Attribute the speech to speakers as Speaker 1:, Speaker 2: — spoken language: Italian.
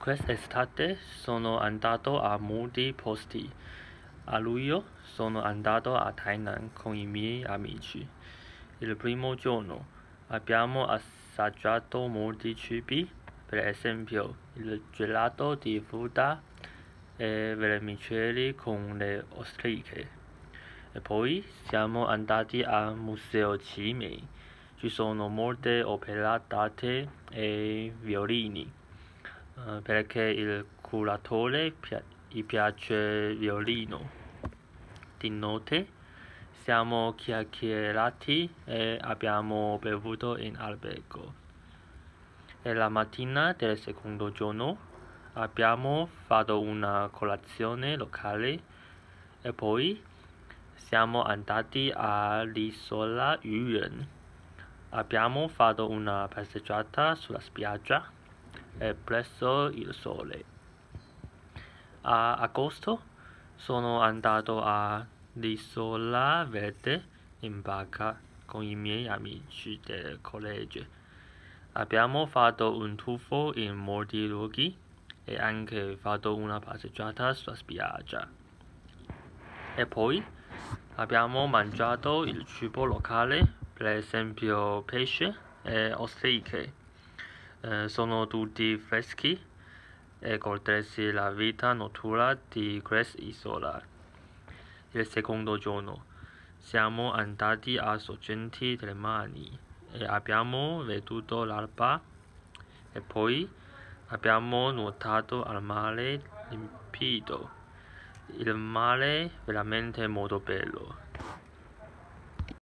Speaker 1: Quest'estate sono andato a molti posti. A luglio sono andato a Tainan con i miei amici. Il primo giorno abbiamo assaggiato molti cibi, per esempio il gelato di frutta e vermicelli con le ostriche. E poi siamo andati al Museo Cimei. Ci sono molte opere d'arte e violini. Eh, perché il curatore pia- gli piace il violino. Di notte siamo chiacchierati e abbiamo bevuto in albergo. E la mattina del secondo giorno abbiamo fatto una colazione locale e poi siamo andati all'isola Yuyen. Abbiamo fatto una passeggiata sulla spiaggia eh, presso il sole. A agosto sono andato a l'isola verde in barca con i miei amici del collegio. Abbiamo fatto un tuffo in molti luoghi e anche fatto una passeggiata sulla spiaggia. E poi abbiamo mangiato il cibo locale, per esempio pesce e ostriche. Eh, sono tutti freschi e cortesi la vita notturna di Grace Isola. Il secondo giorno siamo andati a Sorgenti delle Mani e abbiamo veduto l'alba e poi abbiamo nuotato al mare limpido. Il mare veramente molto bello.